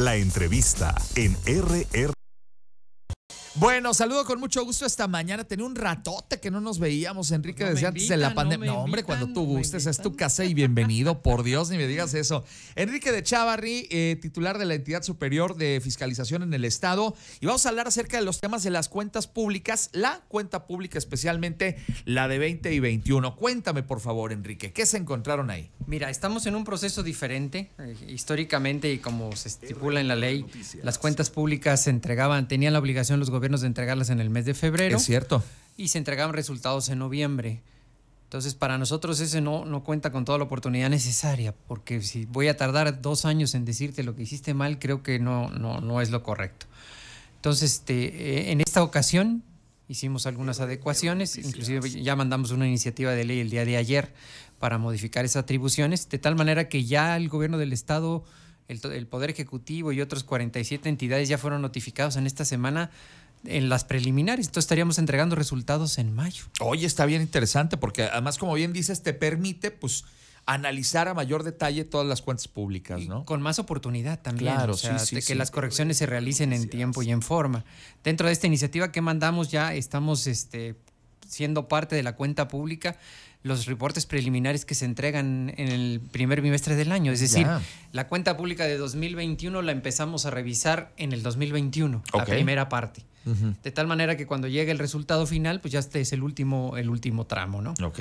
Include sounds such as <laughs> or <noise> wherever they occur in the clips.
La entrevista en RR. Bueno, saludo con mucho gusto esta mañana. Tenía un ratote que no nos veíamos, Enrique, desde antes de la pandemia. No, hombre, cuando tú gustes, es tu casa y bienvenido. Por Dios, ni me digas eso. Enrique de Chavarri, eh, titular de la Entidad Superior de Fiscalización en el Estado. Y vamos a hablar acerca de los temas de las cuentas públicas, la cuenta pública especialmente, la de 20 y 21. Cuéntame, por favor, Enrique, ¿qué se encontraron ahí? Mira, estamos en un proceso diferente. Eh, históricamente, y como se estipula en la ley, las cuentas públicas se entregaban, tenían la obligación los gobiernos de entregarlas en el mes de febrero. Es cierto. Y se entregaban resultados en noviembre. Entonces, para nosotros ese no, no cuenta con toda la oportunidad necesaria, porque si voy a tardar dos años en decirte lo que hiciste mal, creo que no, no, no es lo correcto. Entonces, este, eh, en esta ocasión hicimos algunas adecuaciones, inclusive ya mandamos una iniciativa de ley el día de ayer para modificar esas atribuciones, de tal manera que ya el gobierno del Estado, el, Poder Ejecutivo y otras 47 entidades ya fueron notificados en esta semana en las preliminares. Entonces estaríamos entregando resultados en mayo. Hoy está bien interesante porque además, como bien dices, te permite, pues analizar a mayor detalle todas las cuentas públicas, ¿no? con más oportunidad también, de que las correcciones se realicen en tiempo y en forma. Dentro de esta iniciativa que mandamos ya estamos este, siendo parte de la cuenta pública los reportes preliminares que se entregan en el primer bimestre del año. Es decir, la cuenta pública de 2021 la empezamos a revisar en el 2021, la primera parte. De tal manera que cuando llegue el resultado final, pues ya este es el último, el último tramo, ¿no? Ok.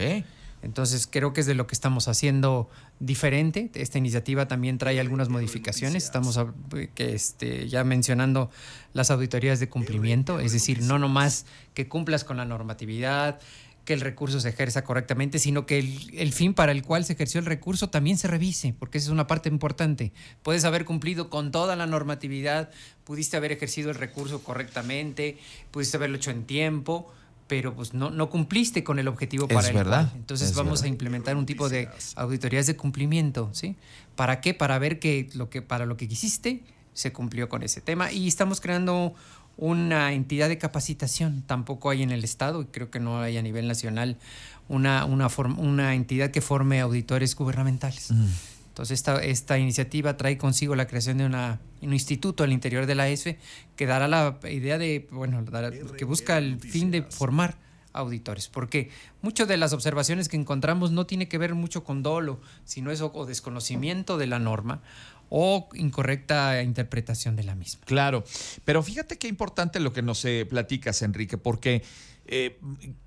Entonces creo que es de lo que estamos haciendo diferente. Esta iniciativa también trae algunas modificaciones. Estamos eh, que este, ya mencionando las auditorías de cumplimiento, es decir, no nomás que cumplas con la normatividad, que el recurso se ejerza correctamente, sino que el, fin para el cual se ejerció el recurso también se revise, porque esa es una parte importante. Puedes haber cumplido con toda la normatividad, pudiste haber ejercido el recurso correctamente, pudiste haberlo hecho en tiempo, pero pues no, no cumpliste con el objetivo para es verdad, Entonces vamos a implementar un tipo de auditorías de cumplimiento, ¿sí? ¿Para qué? Para ver que lo que para lo que quisiste se cumplió con ese tema y estamos creando una entidad de capacitación, tampoco hay en el estado y creo que no hay a nivel nacional una una, una entidad que forme auditores gubernamentales. Mm. Entonces esta, iniciativa trae consigo la creación de una, un instituto al interior de la ESFE que dará la idea de, bueno, que busca el fin de formar auditores, porque muchas de las observaciones que encontramos no tiene que ver mucho con dolo, sino es o, desconocimiento de la norma o incorrecta interpretación de la misma. Claro, pero fíjate qué importante lo que nos eh, platicas, Enrique, porque eh,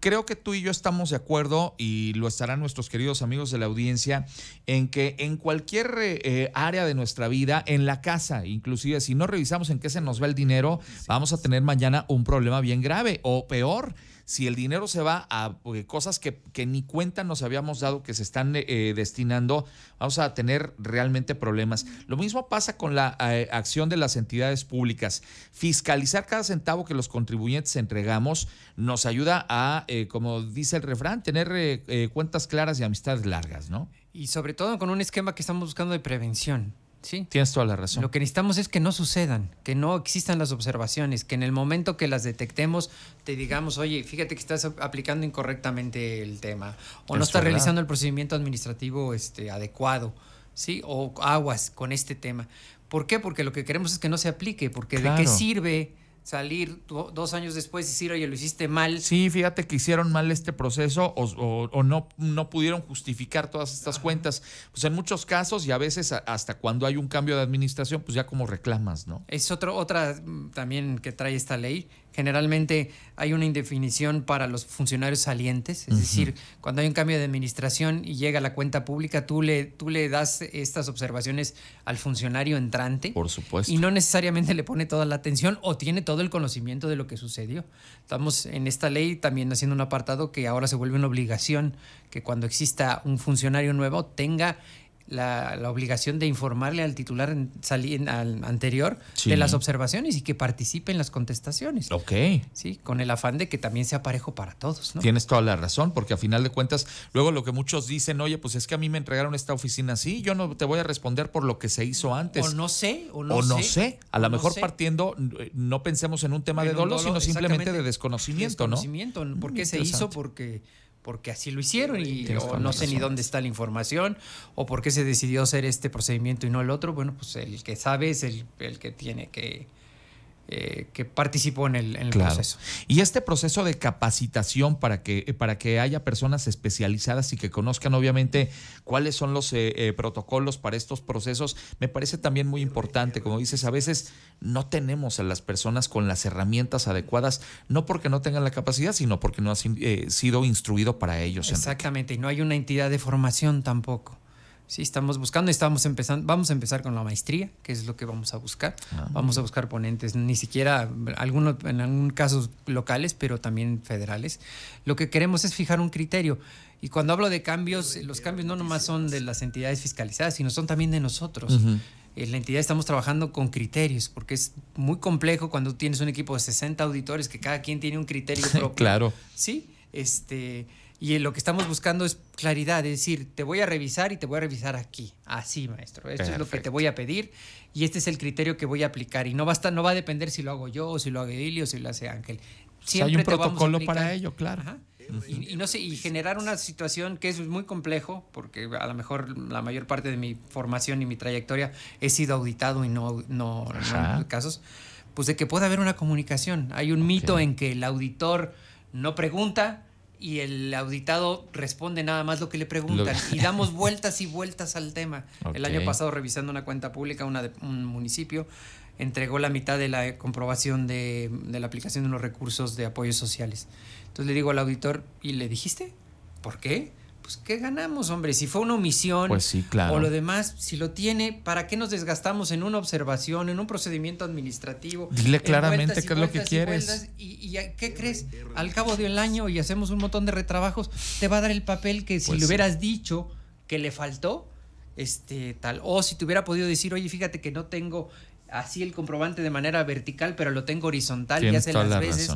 creo que tú y yo estamos de acuerdo, y lo estarán nuestros queridos amigos de la audiencia, en que en cualquier eh, eh, área de nuestra vida, en la casa, inclusive si no revisamos en qué se nos va el dinero, vamos a tener mañana un problema bien grave o peor. Si el dinero se va a cosas que, ni cuenta nos habíamos dado que se están destinando, vamos a tener realmente problemas. Lo mismo pasa con la acción de las entidades públicas. Fiscalizar cada centavo que los contribuyentes entregamos nos ayuda a, eh, como dice el refrán, tener eh, eh, cuentas claras y amistades largas, ¿no? Y sobre todo con un esquema que estamos buscando de prevención. Sí. Tienes toda la razón. Lo que necesitamos es que no sucedan, que no existan las observaciones, que en el momento que las detectemos te digamos, oye, fíjate que estás aplicando incorrectamente el tema, o no estás realizando el procedimiento administrativo este, adecuado, ¿sí? O aguas con este tema. ¿Por qué? Porque lo que queremos es que no se aplique, porque ¿de qué sirve? salir dos años después y decir, oye, lo hiciste mal. Sí, fíjate que hicieron mal este proceso o, no, no pudieron justificar todas estas cuentas. Pues en muchos casos y a veces hasta cuando hay un cambio de administración, pues ya como reclamas, ¿no? Es otro, otra mm, también que trae esta ley, generalmente hay una indefinición para los funcionarios salientes, es decir, cuando hay un cambio de administración y llega la cuenta pública, tú le, tú le das estas observaciones al funcionario entrante. Por supuesto. Y no necesariamente le pone toda la atención o tiene todo el conocimiento de lo que sucedió. Estamos en esta ley también haciendo un apartado que ahora se vuelve una obligación que cuando exista un funcionario nuevo tenga la, obligación de informarle al titular anterior de las observaciones y que participe en las contestaciones. Ok. Sí, con el afán de que también sea parejo para todos. ¿no? Tienes toda la razón, porque a final de cuentas, luego lo que muchos dicen, oye, pues es que a mí me entregaron esta oficina así, yo no te voy a responder por lo que se hizo antes. O no sé, o no, sé. o no sé. A lo mejor partiendo, eh, no pensemos en un tema de dolor, sino simplemente de desconocimiento, desconocimiento ¿no? Desconocimiento, ¿por qué mm, se hizo? Porque porque así lo hicieron y no sé ni dónde está la información o por qué se decidió hacer este procedimiento y no el otro. Bueno, pues el que sabe es el, el que tiene que, eh, que participó en el, proceso. Y este proceso de capacitación para que, eh, para que haya personas especializadas y que conozcan obviamente cuáles son los eh, protocolos para estos procesos, me parece también muy importante. Como dices, a veces no tenemos a las personas con las herramientas adecuadas, no porque no tengan la capacidad, sino porque no ha sido instruido para ellos. Exactamente, y no hay una entidad de formación tampoco. Sí, estamos buscando, estamos empezando, vamos a empezar con la maestría, que es lo que vamos a buscar. Ah, vamos a buscar ponentes, ni siquiera algunos, en algún casos locales, pero también federales. Lo que queremos es fijar un criterio. Y cuando hablo de cambios, los cambios no nomás son de las entidades fiscalizadas, sino son también de nosotros. En la entidad estamos trabajando con criterios, porque es muy complejo cuando tienes un equipo de 60 auditores que cada quien tiene un criterio <laughs> propio. claro. Sí, este y lo que estamos buscando es claridad, es decir, te voy a revisar y te voy a revisar aquí. Así, maestro. Esto es lo que te voy a pedir y este es el criterio que voy a aplicar. Y no, basta, no va a depender si lo hago yo o si lo hago Ili o si lo hace Ángel. Siempre hay un protocolo para ello, claro. Y, no sé, generar una situación que es muy complejo, porque a lo mejor la mayor parte de mi formación y mi trayectoria he sido auditado y no, no, en casos, pues de que pueda haber una comunicación. Hay un mito en que el auditor no pregunta, y el auditado responde nada más lo que le preguntan y damos vueltas y vueltas al tema. El año pasado revisando una cuenta pública, una de, un municipio entregó la mitad de la comprobación de, de, la aplicación de los recursos de apoyos sociales. Entonces le digo al auditor, ¿y le dijiste? ¿Por qué? pues ¿qué ganamos, hombre? Si fue una omisión pues o lo demás, si lo tiene, ¿para qué nos desgastamos en una observación, en un procedimiento administrativo? Dile claramente qué es lo que quieres. Y, qué crees? Al cabo de un año y hacemos un montón de retrabajos, te va a dar el papel que si pues le hubieras dicho que le faltó, este tal, o si te hubiera podido decir, oye, fíjate que no tengo así el comprobante de manera vertical, pero lo tengo horizontal y hace las veces.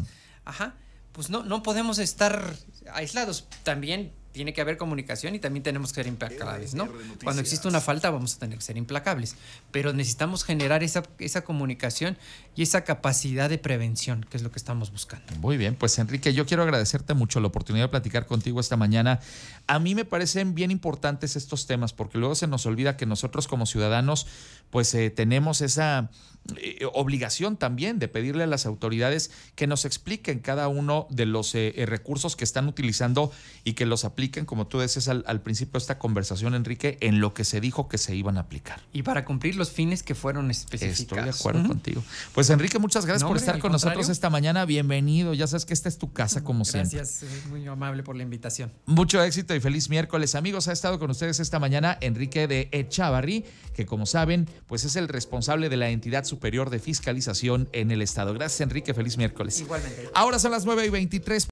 Ajá. Pues no, no podemos estar aislados. También tiene que haber comunicación y también tenemos que ser implacables, ¿no? Cuando existe una falta vamos a tener que ser implacables, pero necesitamos generar esa, esa comunicación y esa capacidad de prevención, que es lo que estamos buscando. Muy bien, pues Enrique, yo quiero agradecerte mucho la oportunidad de platicar contigo esta mañana. A mí me parecen bien importantes estos temas porque luego se nos olvida que nosotros como ciudadanos pues eh, tenemos esa eh, obligación también de pedirle a las autoridades que nos expliquen cada uno de los eh, recursos que están utilizando y que los apliquen como tú decías al, principio de esta conversación, Enrique, en lo que se dijo que se iban a aplicar. Y para cumplir los fines que fueron específicos. Estoy de acuerdo contigo. Pues Enrique, muchas gracias por estar con nosotros esta mañana. Bienvenido. Ya sabes que esta es tu casa, como siempre. Gracias, eh, muy amable por la invitación. Mucho éxito y feliz miércoles. Amigos, ha estado con ustedes esta mañana Enrique de Echavarri, que como saben, pues es el responsable de la entidad superior de fiscalización en el Estado. Gracias, Enrique. Feliz miércoles. Igualmente. Ahora son las nueve y 23.